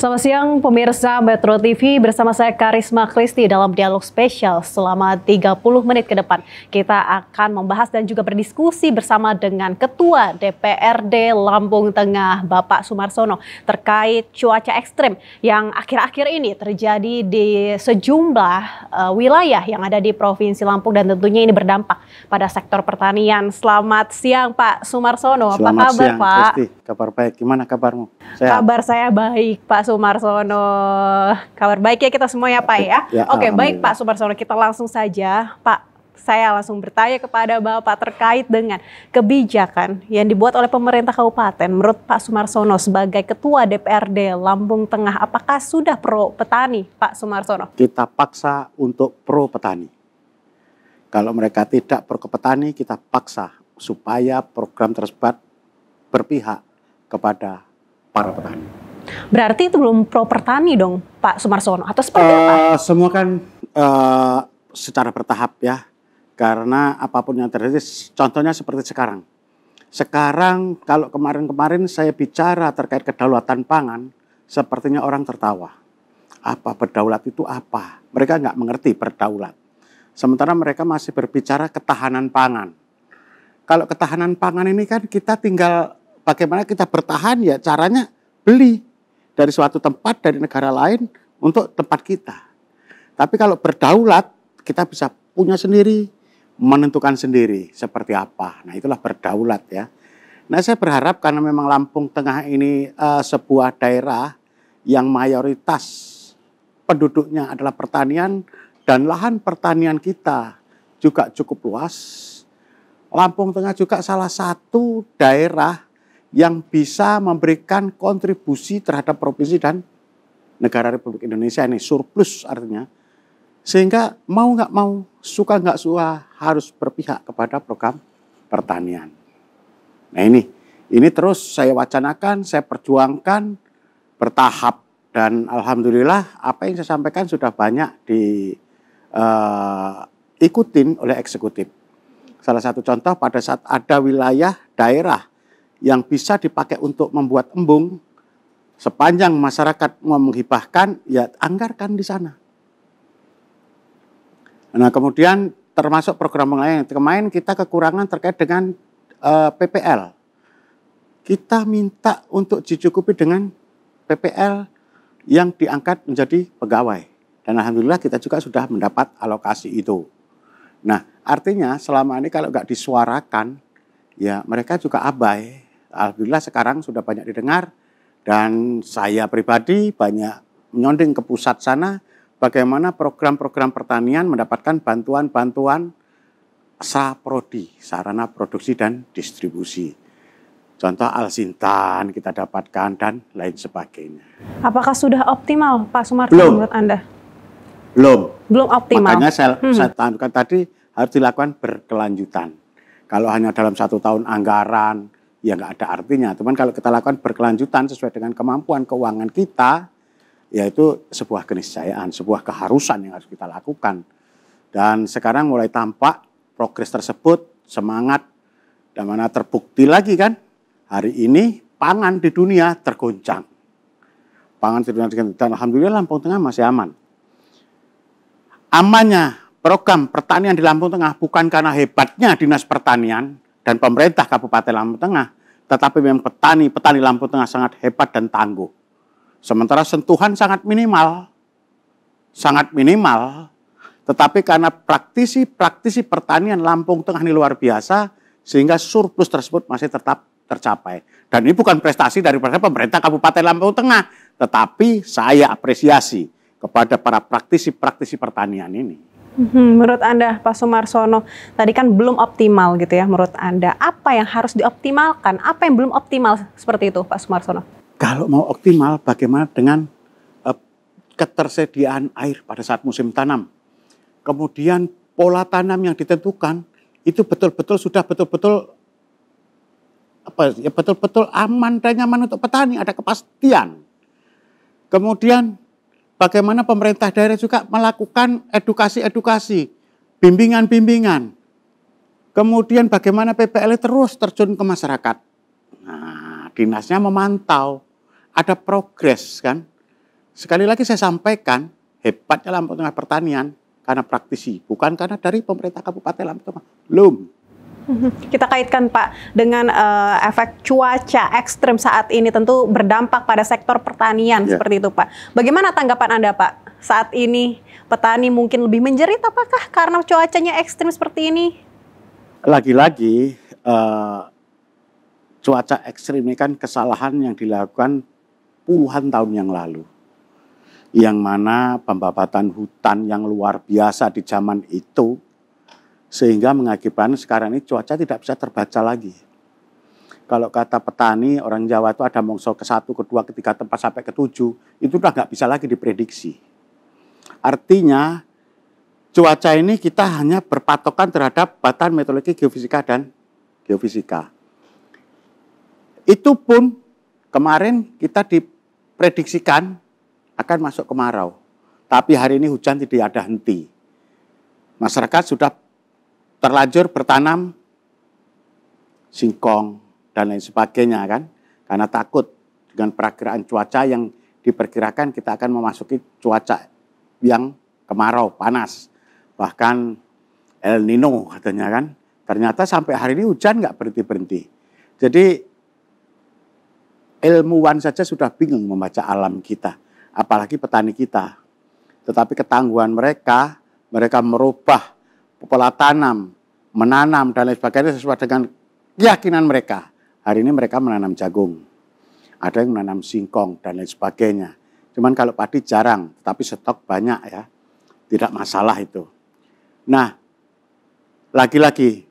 Selamat siang pemirsa Metro TV bersama saya Karisma Kristi dalam dialog spesial selama 30 menit ke depan. Kita akan membahas dan juga berdiskusi bersama dengan Ketua DPRD Lampung Tengah Bapak Sumarsono terkait cuaca ekstrim yang akhir-akhir ini terjadi di sejumlah uh, wilayah yang ada di Provinsi Lampung dan tentunya ini berdampak pada sektor pertanian. Selamat siang Pak Sumarsono, Selamat apa kabar siang, Pak? Kristi. Kabar baik, gimana kabarmu? Sehat? Kabar saya baik Pak Sumarsono. Kabar baik ya kita semua ya Pak ya. ya Oke okay, baik Pak Sumarsono kita langsung saja Pak saya langsung bertanya kepada Bapak terkait dengan kebijakan yang dibuat oleh pemerintah kabupaten. Menurut Pak Sumarsono sebagai Ketua DPRD Lampung Tengah, apakah sudah pro petani Pak Sumarsono? Kita paksa untuk pro petani. Kalau mereka tidak pro petani, kita paksa supaya program tersebut berpihak kepada para petani. Berarti itu belum pro pertani dong, Pak Sumarsono atau seperti uh, apa? Eh, semua kan uh, secara bertahap ya. Karena apapun yang terjadi, contohnya seperti sekarang. Sekarang kalau kemarin-kemarin saya bicara terkait kedaulatan pangan, sepertinya orang tertawa. Apa berdaulat itu apa? Mereka nggak mengerti berdaulat. Sementara mereka masih berbicara ketahanan pangan. Kalau ketahanan pangan ini kan kita tinggal bagaimana kita bertahan ya caranya beli dari suatu tempat dari negara lain untuk tempat kita. Tapi kalau berdaulat kita bisa punya sendiri, menentukan sendiri seperti apa. Nah, itulah berdaulat ya. Nah, saya berharap karena memang Lampung Tengah ini uh, sebuah daerah yang mayoritas penduduknya adalah pertanian dan lahan pertanian kita juga cukup luas. Lampung Tengah juga salah satu daerah yang bisa memberikan kontribusi terhadap provinsi dan negara Republik Indonesia ini surplus artinya sehingga mau nggak mau suka nggak suka harus berpihak kepada program pertanian. Nah ini ini terus saya wacanakan, saya perjuangkan bertahap dan alhamdulillah apa yang saya sampaikan sudah banyak diikutin eh, uh, oleh eksekutif. Salah satu contoh pada saat ada wilayah daerah yang bisa dipakai untuk membuat embung sepanjang masyarakat mau menghibahkan ya anggarkan di sana. Nah kemudian termasuk program yang kemarin kita kekurangan terkait dengan uh, eh, PPL. Kita minta untuk dicukupi dengan PPL yang diangkat menjadi pegawai. Dan alhamdulillah kita juga sudah mendapat alokasi itu. Nah artinya selama ini kalau nggak disuarakan ya mereka juga abai Alhamdulillah sekarang sudah banyak didengar dan saya pribadi banyak menyonding ke pusat sana bagaimana program-program pertanian mendapatkan bantuan-bantuan saprodi, sarana produksi dan distribusi. Contoh Alsintan kita dapatkan dan lain sebagainya. Apakah sudah optimal Pak Belum. menurut Anda? Belum. Belum optimal. Makanya saya, hmm. saya tanyakan tadi harus dilakukan berkelanjutan. Kalau hanya dalam satu tahun anggaran, ya nggak ada artinya. Teman kalau kita lakukan berkelanjutan sesuai dengan kemampuan keuangan kita, yaitu sebuah keniscayaan, sebuah keharusan yang harus kita lakukan. Dan sekarang mulai tampak progres tersebut, semangat, dan mana terbukti lagi kan, hari ini pangan di dunia tergoncang. Pangan di dunia tergoncang, dan Alhamdulillah Lampung Tengah masih aman. Amannya program pertanian di Lampung Tengah bukan karena hebatnya dinas pertanian, dan pemerintah Kabupaten Lampung Tengah, tetapi memang petani, petani Lampung Tengah sangat hebat dan tangguh. Sementara sentuhan sangat minimal, sangat minimal, tetapi karena praktisi-praktisi pertanian Lampung Tengah ini luar biasa, sehingga surplus tersebut masih tetap tercapai. Dan ini bukan prestasi dari pemerintah Kabupaten Lampung Tengah, tetapi saya apresiasi kepada para praktisi-praktisi pertanian ini. Hmm, menurut Anda, Pak Sumarsono, tadi kan belum optimal gitu ya menurut Anda. Apa yang harus dioptimalkan? Apa yang belum optimal seperti itu, Pak Sumarsono? Kalau mau optimal, bagaimana dengan eh, ketersediaan air pada saat musim tanam? Kemudian pola tanam yang ditentukan itu betul-betul sudah betul-betul apa ya betul-betul aman dan nyaman untuk petani, ada kepastian. Kemudian Bagaimana pemerintah daerah juga melakukan edukasi-edukasi, bimbingan-bimbingan. Kemudian bagaimana PPL terus terjun ke masyarakat. Nah, dinasnya memantau, ada progres kan. Sekali lagi saya sampaikan, hebatnya Lampung Tengah Pertanian karena praktisi, bukan karena dari pemerintah Kabupaten Lampung Tengah. Belum. Kita kaitkan Pak dengan uh, efek cuaca ekstrim saat ini tentu berdampak pada sektor pertanian ya. seperti itu Pak. Bagaimana tanggapan Anda Pak saat ini petani mungkin lebih menjerit apakah karena cuacanya ekstrim seperti ini? Lagi-lagi uh, cuaca ekstrim ini kan kesalahan yang dilakukan puluhan tahun yang lalu. Yang mana pembabatan hutan yang luar biasa di zaman itu sehingga mengakibatkan sekarang ini cuaca tidak bisa terbaca lagi. Kalau kata petani, orang Jawa itu ada mongso ke satu, kedua, ketiga, tempat sampai ke tujuh. Itu udah nggak bisa lagi diprediksi. Artinya cuaca ini kita hanya berpatokan terhadap batan meteorologi geofisika dan geofisika. Itu pun kemarin kita diprediksikan akan masuk kemarau. Tapi hari ini hujan tidak ada henti. Masyarakat sudah terlanjur bertanam singkong dan lain sebagainya kan. Karena takut dengan perakiraan cuaca yang diperkirakan kita akan memasuki cuaca yang kemarau, panas. Bahkan El Nino katanya kan. Ternyata sampai hari ini hujan nggak berhenti-berhenti. Jadi ilmuwan saja sudah bingung membaca alam kita. Apalagi petani kita. Tetapi ketangguhan mereka, mereka merubah pola tanam, menanam dan lain sebagainya sesuai dengan keyakinan mereka. Hari ini mereka menanam jagung, ada yang menanam singkong dan lain sebagainya. Cuman kalau padi jarang, tapi stok banyak ya. Tidak masalah itu. Nah, lagi-lagi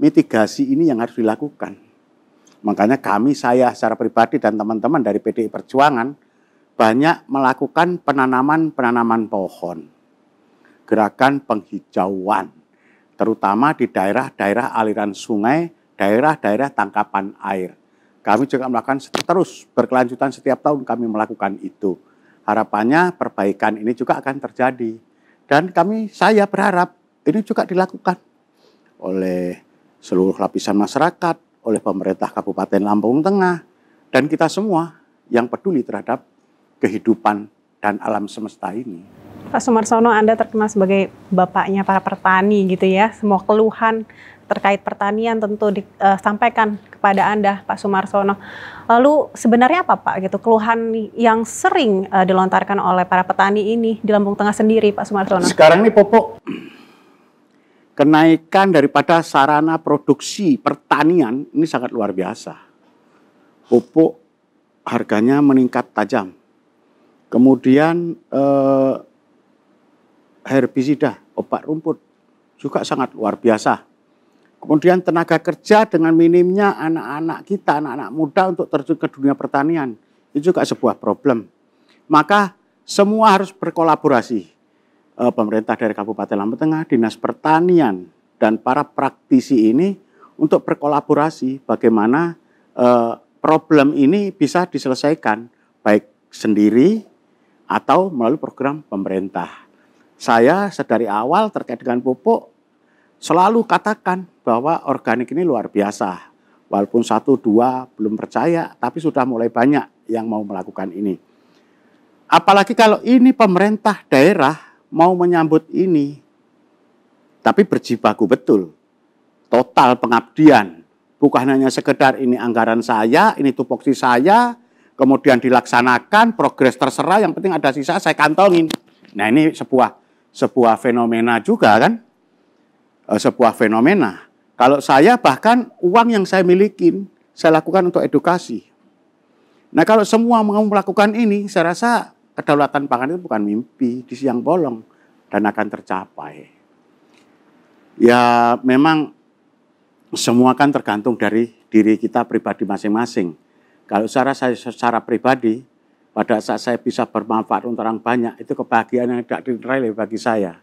mitigasi ini yang harus dilakukan. Makanya kami, saya secara pribadi dan teman-teman dari PDI Perjuangan banyak melakukan penanaman-penanaman pohon. Gerakan penghijauan terutama di daerah-daerah aliran sungai, daerah-daerah tangkapan air. Kami juga melakukan terus berkelanjutan setiap tahun kami melakukan itu. Harapannya perbaikan ini juga akan terjadi. Dan kami, saya berharap ini juga dilakukan oleh seluruh lapisan masyarakat, oleh pemerintah Kabupaten Lampung Tengah, dan kita semua yang peduli terhadap kehidupan dan alam semesta ini. Pak Sumarsono, Anda terkenal sebagai bapaknya para petani gitu ya. Semua keluhan terkait pertanian tentu disampaikan eh, kepada Anda, Pak Sumarsono. Lalu sebenarnya apa Pak gitu keluhan yang sering uh, dilontarkan oleh para petani ini di Lampung Tengah sendiri, Pak Sumarsono? Sekarang ini Popok kenaikan daripada sarana produksi pertanian ini sangat luar biasa. Pupuk harganya meningkat tajam. Kemudian eh, herbisida, obat rumput juga sangat luar biasa. Kemudian tenaga kerja dengan minimnya anak-anak kita, anak-anak muda untuk terjun ke dunia pertanian. Itu juga sebuah problem. Maka semua harus berkolaborasi. Eh, pemerintah dari Kabupaten Lampung Tengah, Dinas Pertanian, dan para praktisi ini untuk berkolaborasi bagaimana eh, problem ini bisa diselesaikan baik sendiri atau melalui program pemerintah saya sedari awal terkait dengan pupuk selalu katakan bahwa organik ini luar biasa. Walaupun satu dua belum percaya, tapi sudah mulai banyak yang mau melakukan ini. Apalagi kalau ini pemerintah daerah mau menyambut ini, tapi berjibaku betul, total pengabdian, bukan hanya sekedar ini anggaran saya, ini tupoksi saya, kemudian dilaksanakan, progres terserah, yang penting ada sisa saya kantongin. Nah ini sebuah sebuah fenomena juga kan, eh, sebuah fenomena. Kalau saya bahkan uang yang saya miliki, saya lakukan untuk edukasi. Nah kalau semua mau melakukan ini, saya rasa kedaulatan pangan itu bukan mimpi di siang bolong dan akan tercapai. Ya memang semua kan tergantung dari diri kita pribadi masing-masing. Kalau saya rasa secara pribadi, pada saat saya bisa bermanfaat untuk orang banyak, itu kebahagiaan yang tidak diraih bagi saya.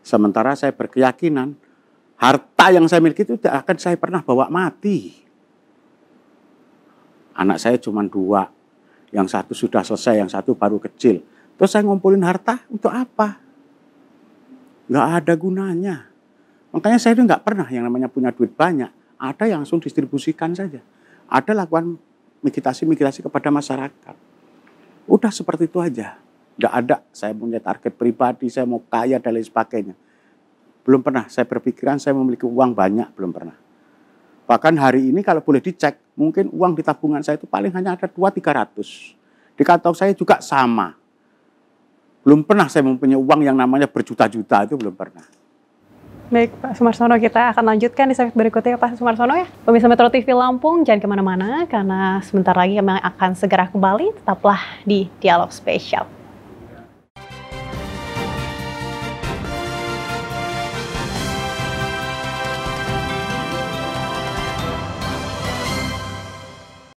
Sementara saya berkeyakinan, harta yang saya miliki itu tidak akan saya pernah bawa mati. Anak saya cuma dua, yang satu sudah selesai, yang satu baru kecil. Terus saya ngumpulin harta untuk apa? Nggak ada gunanya. Makanya saya itu nggak pernah yang namanya punya duit banyak. Ada yang langsung distribusikan saja. Ada lakukan meditasi-meditasi kepada masyarakat. Udah seperti itu aja. Tidak ada saya punya target pribadi, saya mau kaya dan lain sebagainya. Belum pernah saya berpikiran saya memiliki uang banyak, belum pernah. Bahkan hari ini kalau boleh dicek, mungkin uang di tabungan saya itu paling hanya ada 2-300. Di kantong saya juga sama. Belum pernah saya mempunyai uang yang namanya berjuta-juta itu belum pernah. Baik Pak Sumarsono, kita akan lanjutkan di segmen berikutnya Pak Sumarsono ya. Pemirsa Metro TV Lampung, jangan kemana-mana karena sebentar lagi kami akan segera kembali. Tetaplah di Dialog Spesial.